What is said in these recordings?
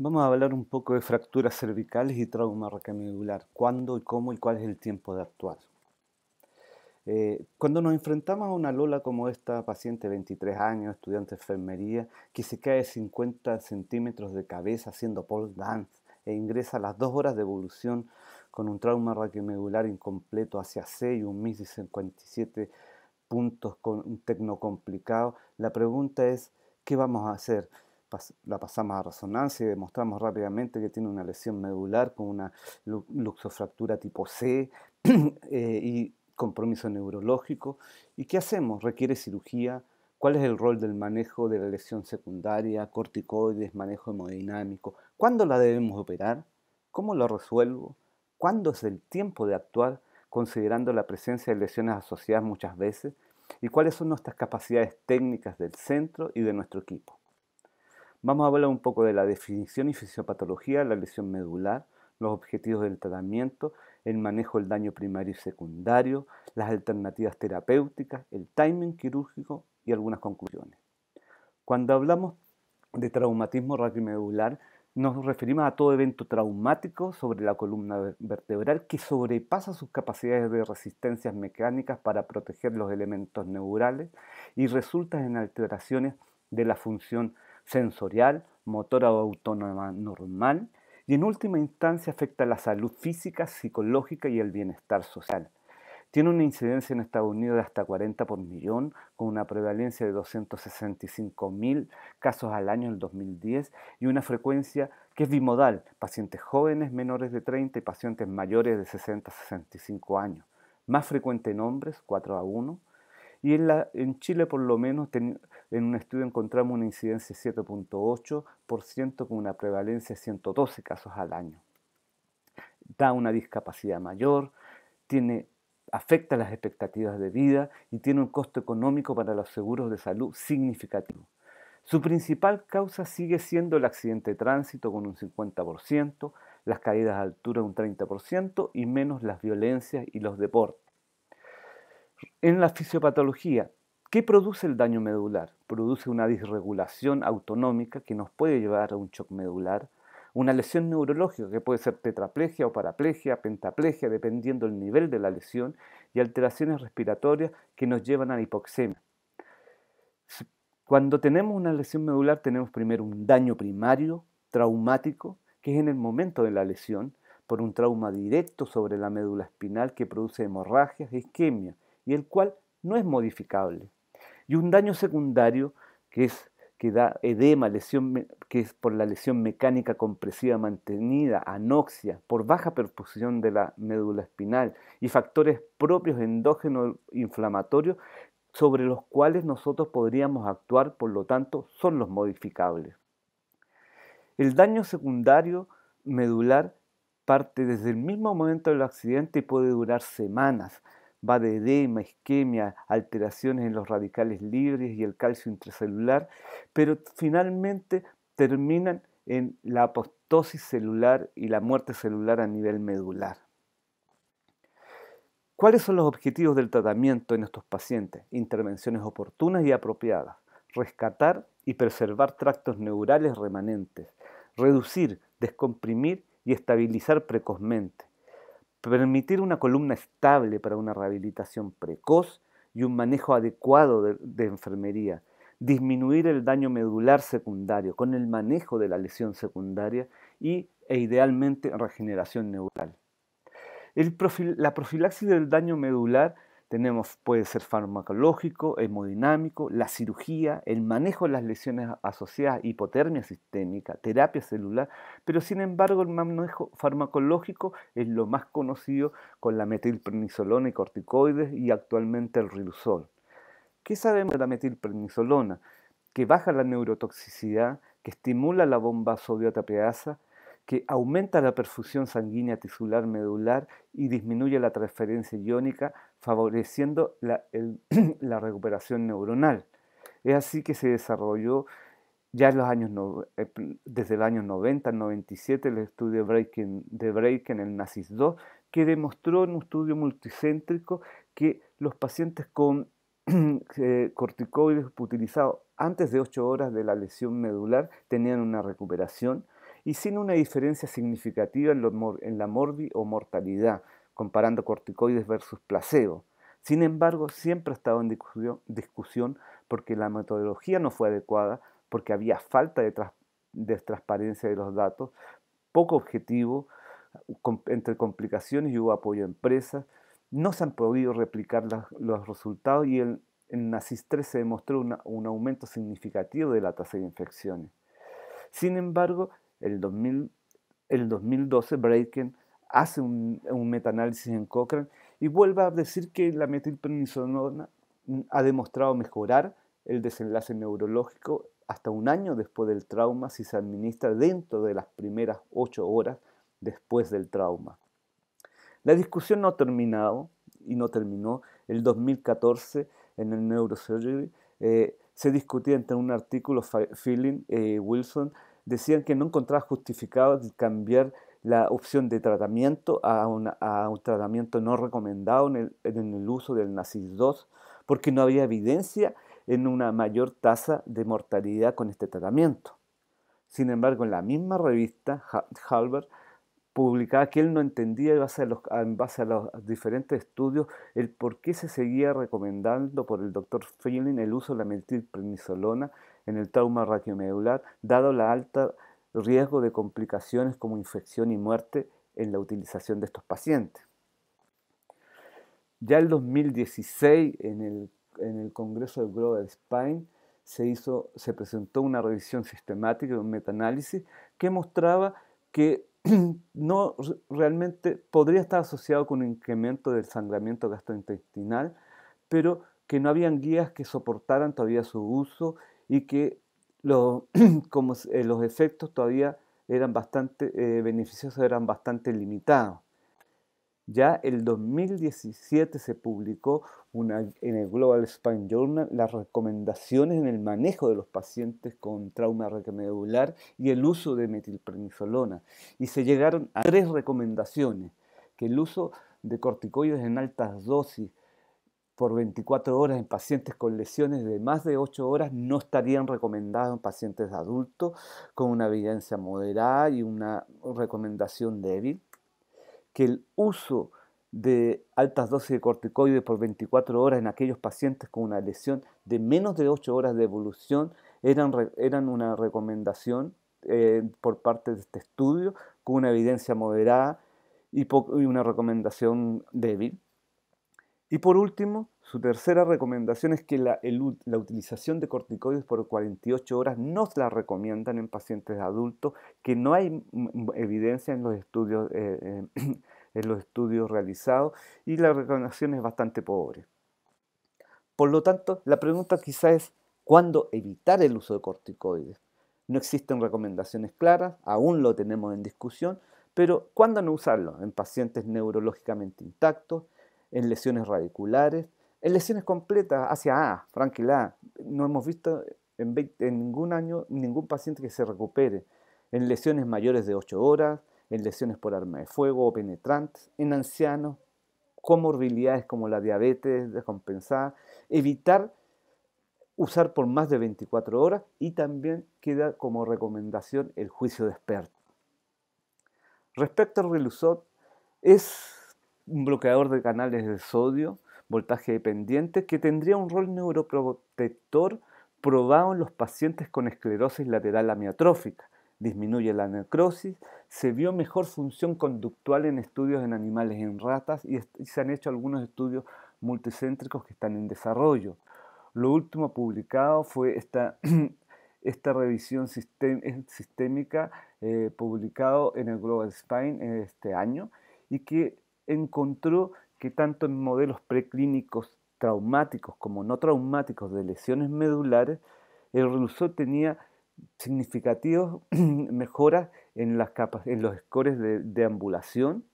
Vamos a hablar un poco de fracturas cervicales y trauma raquimedular. ¿Cuándo y cómo y cuál es el tiempo de actuar? Eh, cuando nos enfrentamos a una lola como esta paciente, 23 años, estudiante de enfermería, que se cae 50 centímetros de cabeza haciendo pole dance e ingresa a las dos horas de evolución con un trauma raquimedular incompleto hacia C y un MISI 57 puntos con un tecno complicado, la pregunta es, ¿qué vamos a hacer? la pasamos a resonancia y demostramos rápidamente que tiene una lesión medular con una luxofractura tipo C eh, y compromiso neurológico. ¿Y qué hacemos? ¿Requiere cirugía? ¿Cuál es el rol del manejo de la lesión secundaria, corticoides, manejo hemodinámico? ¿Cuándo la debemos operar? ¿Cómo lo resuelvo? ¿Cuándo es el tiempo de actuar considerando la presencia de lesiones asociadas muchas veces? ¿Y cuáles son nuestras capacidades técnicas del centro y de nuestro equipo? Vamos a hablar un poco de la definición y fisiopatología, de la lesión medular, los objetivos del tratamiento, el manejo del daño primario y secundario, las alternativas terapéuticas, el timing quirúrgico y algunas conclusiones. Cuando hablamos de traumatismo radiomedular, nos referimos a todo evento traumático sobre la columna vertebral que sobrepasa sus capacidades de resistencias mecánicas para proteger los elementos neurales y resulta en alteraciones de la función sensorial, motora o autónoma normal y en última instancia afecta a la salud física, psicológica y el bienestar social. Tiene una incidencia en Estados Unidos de hasta 40 por millón, con una prevalencia de 265 mil casos al año en 2010 y una frecuencia que es bimodal, pacientes jóvenes menores de 30 y pacientes mayores de 60 65 años. Más frecuente en hombres, 4 a 1, y en, Chile por lo menos en un estudio encontramos una incidencia de 7.8% con una prevalencia de 112 casos al año. Da una discapacidad mayor, afecta las expectativas de vida y tiene un costo económico para los seguros de salud significativo. Su principal causa sigue siendo el accidente de tránsito con un 50%, las caídas de altura un 30% y menos las violencias y los deportes. En la fisiopatología, ¿Qué produce el daño medular? Produce una disregulación autonómica que nos puede llevar a un shock medular, una lesión neurológica que puede ser tetraplegia o paraplegia, pentaplegia, dependiendo del nivel de la lesión, y alteraciones respiratorias que nos llevan a la hipoxemia. Cuando tenemos una lesión medular tenemos primero un daño primario, traumático, que es en el momento de la lesión, por un trauma directo sobre la médula espinal que produce hemorragias, isquemia, y el cual no es modificable y un daño secundario que es que da edema, que es por la lesión mecánica compresiva mantenida, anoxia, por baja perfusión de la médula espinal y factores propios endógeno inflamatorio sobre los cuales nosotros podríamos actuar, por lo tanto, son los modificables. El daño secundario medular parte desde el mismo momento del accidente y puede durar semanas, va de edema, isquemia, alteraciones en los radicales libres y el calcio intracelular, pero finalmente terminan en la apostosis celular y la muerte celular a nivel medular. ¿Cuáles son los objetivos del tratamiento en estos pacientes? Intervenciones oportunas y apropiadas, rescatar y preservar tractos neurales remanentes, reducir, descomprimir y estabilizar precozmente, permitir una columna estable para una rehabilitación precoz y un manejo adecuado de, enfermería, disminuir el daño medular secundario con el manejo de la lesión secundaria y, e idealmente, regeneración neural. la profilaxis del daño medular tenemos, puede ser farmacológico, hemodinámico, la cirugía, el manejo de las lesiones asociadas, hipotermia sistémica, terapia celular, pero sin embargo el manejo farmacológico es lo más conocido con la metilprednisolona y corticoides y actualmente el riluzol. ¿Qué sabemos de la metilprednisolona? Que baja la neurotoxicidad, que estimula la bomba sodiotapeasa, que aumenta la perfusión sanguínea tisular medular y disminuye la transferencia iónica, favoreciendo la, recuperación neuronal. Es así que se desarrolló ya en los años eh, desde el año 90 al 97 el estudio de de en el NASIS 2, que demostró en un estudio multicéntrico que los pacientes con eh, corticoides utilizados antes de 8 horas de la lesión medular tenían una recuperación y sin una diferencia significativa en, en la morbi o mortalidad comparando corticoides versus placebo. Sin embargo, siempre ha estado en discusión, porque la metodología no fue adecuada, porque había falta de, transparencia de los datos, poco objetivo, entre complicaciones y hubo apoyo a empresas. No se han podido replicar los resultados y el, en NACIS se demostró un aumento significativo de la tasa de infecciones. Sin embargo, el, el 2012 Breaking hace un, un metaanálisis en Cochrane y vuelve a decir que la metilprednisolona mm, ha demostrado mejorar el desenlace neurológico hasta un año después del trauma si se administra dentro de las primeras ocho horas después del trauma. La discusión no ha terminado y no terminó. El 2014 en el Neurosurgery eh, se discutía entre un artículo, Feeling eh, Wilson, decían que no encontraba justificado cambiar la opción de tratamiento a, un tratamiento no recomendado en el, uso del NACIS-2, porque no había evidencia en una mayor tasa de mortalidad con este tratamiento. Sin embargo, en la misma revista, Halbert publicaba que él no entendía en base, a los, diferentes estudios el por qué se seguía recomendando por el doctor Feeling el uso de la metilprednisolona en el trauma radiomedular, dado la alta riesgo de complicaciones como infección y muerte en la utilización de estos pacientes. Ya el 2016, en el, Congreso de Global Spine, se, hizo, se presentó una revisión sistemática, un metaanálisis, que mostraba que no realmente podría estar asociado con un incremento del sangramiento gastrointestinal, pero que no habían guías que soportaran todavía su uso y que los, como eh, los efectos todavía eran bastante eh, beneficiosos, eran bastante limitados. Ya el 2017 se publicó una, en el Global Spine Journal las recomendaciones en el manejo de los pacientes con trauma remedular y el uso de metilprednisolona. Y se llegaron a tres recomendaciones, que el uso de corticoides en altas dosis por 24 horas en pacientes con lesiones de más de 8 horas no estarían recomendados en pacientes adultos con una evidencia moderada y una recomendación débil, que el uso de altas dosis de corticoides por 24 horas en aquellos pacientes con una lesión de menos de 8 horas de evolución eran, eran una recomendación eh, por parte de este estudio con una evidencia moderada y una recomendación débil y por último, su tercera recomendación es que la, utilización de corticoides por 48 horas no se la recomiendan en pacientes adultos, que no hay mm, mm, evidencia en los estudios, eh, eh, en los estudios realizados y la recomendación es bastante pobre. Por lo tanto, la pregunta quizá es, ¿cuándo evitar el uso de corticoides? No existen recomendaciones claras, aún lo tenemos en discusión, pero ¿cuándo no usarlo? En pacientes neurológicamente intactos, en lesiones radiculares, en lesiones completas hacia A, tranquila, No hemos visto en, en, ningún año ningún paciente que se recupere, en lesiones mayores de 8 horas, en lesiones por arma de fuego o penetrantes, en ancianos, comorbilidades como la diabetes descompensada, evitar usar por más de 24 horas y también queda como recomendación el juicio de experto. Respecto al Relusot, es un bloqueador de canales de sodio, voltaje dependiente, que tendría un rol neuroprotector probado en los pacientes con esclerosis lateral amiotrófica. Disminuye la necrosis, se vio mejor función conductual en estudios en animales en ratas y, se han hecho algunos estudios multicéntricos que están en desarrollo. Lo último publicado fue esta, esta revisión eh, sistémica eh, publicado en el Global Spine este año y que encontró que tanto en modelos preclínicos traumáticos como no traumáticos de lesiones medulares, el Rousseau tenía significativas mejoras en, en los scores de, ambulación,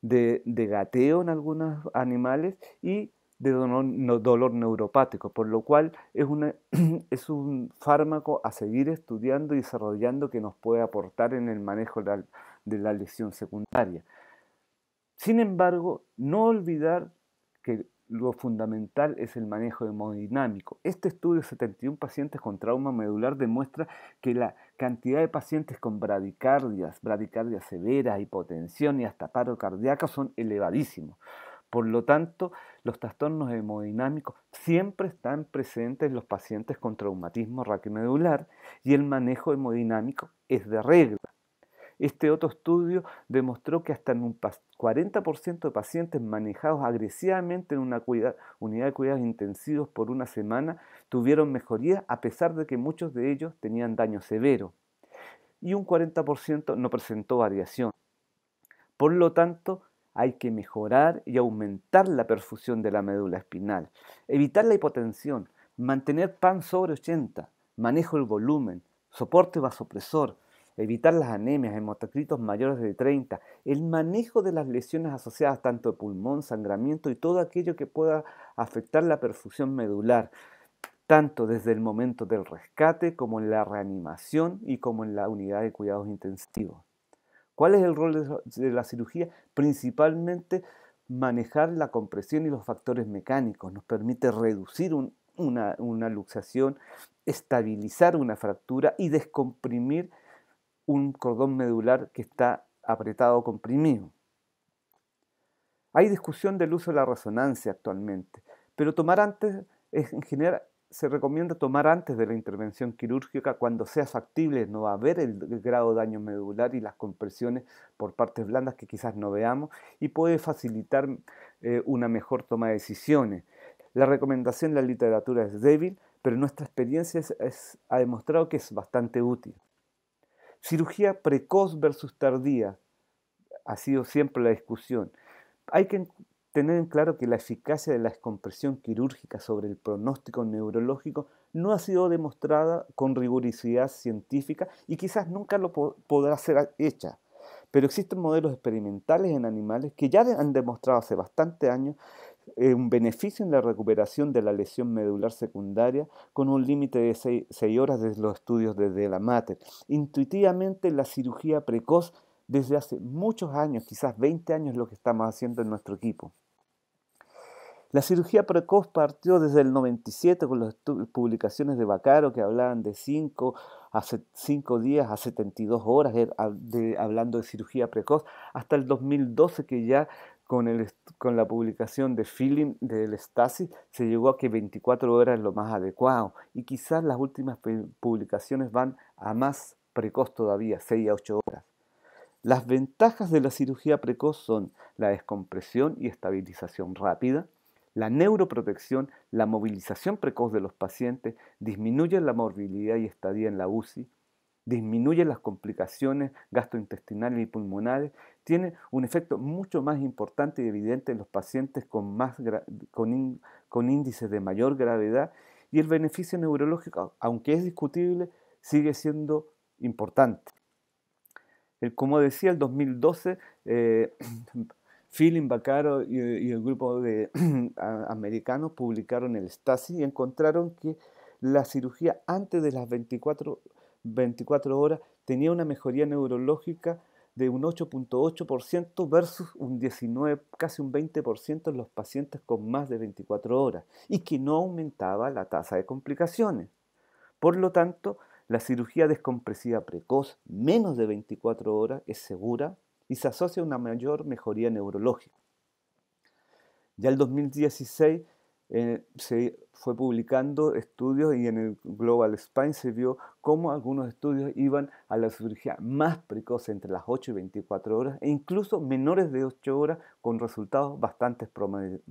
de, gateo en algunos animales y de dolor, neuropático, por lo cual es, un fármaco a seguir estudiando y desarrollando que nos puede aportar en el manejo de la lesión secundaria. Sin embargo, no olvidar que lo fundamental es el manejo hemodinámico. Este estudio de 71 pacientes con trauma medular demuestra que la cantidad de pacientes con bradicardias, bradicardias severas, hipotensión y hasta paro cardíaco son elevadísimos. Por lo tanto, los trastornos hemodinámicos siempre están presentes en los pacientes con traumatismo raquimedular y el manejo hemodinámico es de regla. Este otro estudio demostró que hasta en un 40% de pacientes manejados agresivamente en una unidad de cuidados intensivos por una semana tuvieron mejoría a pesar de que muchos de ellos tenían daño severo y un 40% no presentó variación. Por lo tanto, hay que mejorar y aumentar la perfusión de la médula espinal, evitar la hipotensión, mantener PAN sobre 80, manejo el volumen, soporte vasopresor, evitar las anemias, hemotocritos mayores de 30, el manejo de las lesiones asociadas tanto de pulmón, sangramiento y todo aquello que pueda afectar la perfusión medular, tanto desde el momento del rescate como en la reanimación y como en la unidad de cuidados intensivos. ¿Cuál es el rol de la cirugía? Principalmente manejar la compresión y los factores mecánicos. Nos permite reducir una, una luxación, estabilizar una fractura y descomprimir un cordón medular que está apretado, o comprimido. Hay discusión del uso de la resonancia actualmente, pero tomar antes, en general, se recomienda tomar antes de la intervención quirúrgica cuando sea factible, no va a haber el grado de daño medular y las compresiones por partes blandas que quizás no veamos y puede facilitar eh, una mejor toma de decisiones. La recomendación en la literatura es débil, pero nuestra experiencia ha demostrado que es bastante útil. Cirugía precoz versus tardía ha sido siempre la discusión. Hay que tener en claro que la eficacia de la descompresión quirúrgica sobre el pronóstico neurológico no ha sido demostrada con rigurosidad científica y quizás nunca lo podrá ser hecha. Pero existen modelos experimentales en animales que ya han demostrado hace bastante años eh, un beneficio en la recuperación de la lesión medular secundaria con un límite de 6 horas desde los estudios de la mater. Intuitivamente la cirugía precoz desde hace muchos años, quizás 20 años lo que estamos haciendo en nuestro equipo. La cirugía precoz partió desde el 97 con las publicaciones de Bacaro que hablaban de 5 a días a 72 horas er, hablando de cirugía precoz, hasta el 2012 que ya con, la publicación de Feeling del estasis se llegó a que 24 horas es lo más adecuado y quizás las últimas publicaciones van a más precoz todavía, 6 a 8 horas. Las ventajas de la cirugía precoz son la descompresión y estabilización rápida, la neuroprotección, la movilización precoz de los pacientes, disminuye la morbilidad y estadía en la UCI, disminuye las complicaciones gastrointestinales y pulmonares, tiene un efecto mucho más importante y evidente en los pacientes con, más con, índices de mayor gravedad y el beneficio neurológico, aunque es discutible, sigue siendo importante. como decía, el 2012, eh, Philip y, el grupo de americanos publicaron el STASI y encontraron que la cirugía antes de las 24 24 horas, tenía una mejoría neurológica de un 8.8% versus un 19, casi un 20% en los pacientes con más de 24 horas y que no aumentaba la tasa de complicaciones. Por lo tanto, la cirugía descompresiva precoz menos de 24 horas es segura y se asocia a una mayor mejoría neurológica. Ya el 2016 eh, se fue publicando estudios y en el Global Spine se vio cómo algunos estudios iban a la cirugía más precoz entre las 8 y 24 horas e incluso menores de 8 horas con resultados bastante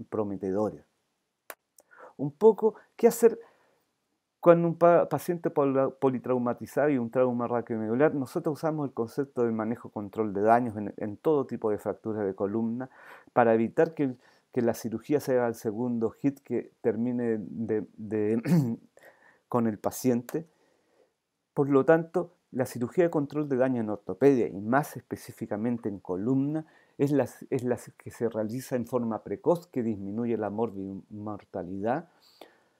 prometedores. Un poco, ¿qué hacer cuando un paciente politraumatizado y un trauma raquimedular nosotros usamos el concepto de manejo control de daños en, en todo tipo de fracturas de columna para evitar que que la cirugía sea el segundo hit que termine con el paciente. Por lo tanto, la cirugía de control de daño en ortopedia y más específicamente en columna es la, es que se realiza en forma precoz, que disminuye la mortalidad,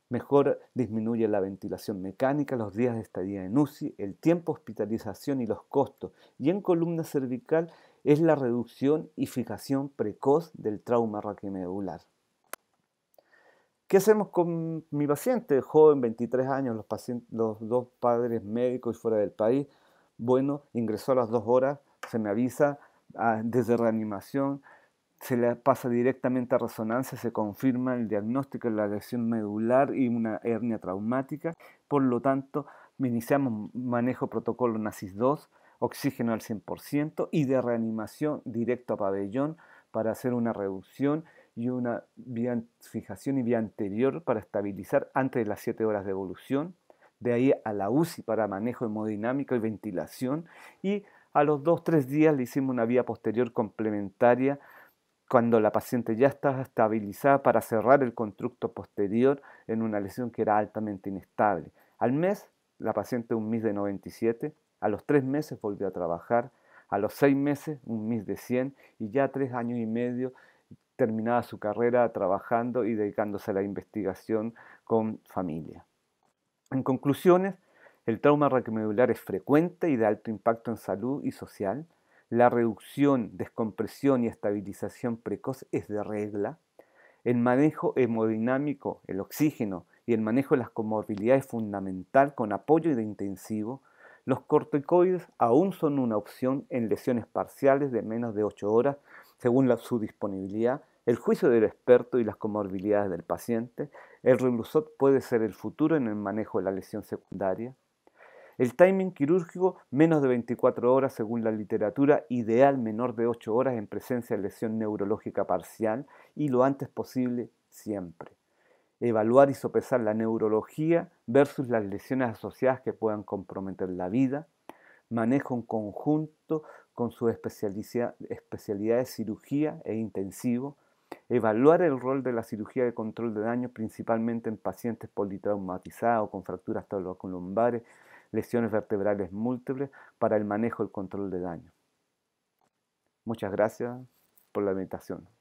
mejor disminuye la ventilación mecánica, los días de estadía en UCI, el tiempo de hospitalización y los costos. Y en columna cervical es la reducción y fijación precoz del trauma raquimedular. ¿Qué hacemos con mi paciente? Joven, 23 años, los, dos padres médicos y fuera del país. Bueno, ingresó a las dos horas, se me avisa ah, desde reanimación, se le pasa directamente a resonancia, se confirma el diagnóstico de la lesión medular y una hernia traumática. Por lo tanto, iniciamos manejo protocolo NACIS 2 oxígeno al 100% y de reanimación directo a pabellón para hacer una reducción y una fijación y vía anterior para estabilizar antes de las 7 horas de evolución, de ahí a la UCI para manejo hemodinámico y ventilación y a los 2-3 días le hicimos una vía posterior complementaria cuando la paciente ya estaba estabilizada para cerrar el constructo posterior en una lesión que era altamente inestable. Al mes, la paciente un mes de 97, a los tres meses volvió a trabajar, a los seis meses un MIS de 100 y ya tres años y medio terminada su carrera trabajando y dedicándose a la investigación con familia. En conclusiones, el trauma raquimedular es frecuente y de alto impacto en salud y social. La reducción, descompresión y estabilización precoz es de regla. El manejo hemodinámico, el oxígeno y el manejo de las comorbilidades es fundamental con apoyo y de intensivo. Los corticoides aún son una opción en lesiones parciales de menos de 8 horas, según su disponibilidad, el juicio del experto y las comorbilidades del paciente. El relusot puede ser el futuro en el manejo de la lesión secundaria. El timing quirúrgico, menos de 24 horas según la literatura, ideal menor de 8 horas en presencia de lesión neurológica parcial y lo antes posible siempre evaluar y sopesar la neurología versus las lesiones asociadas que puedan comprometer la vida, manejo en conjunto con sus de cirugía e intensivo, evaluar el rol de la cirugía de control de daño principalmente en pacientes politraumatizados con fracturas lumbares, lesiones vertebrales múltiples para el manejo y el control de daño. Muchas gracias por la invitación.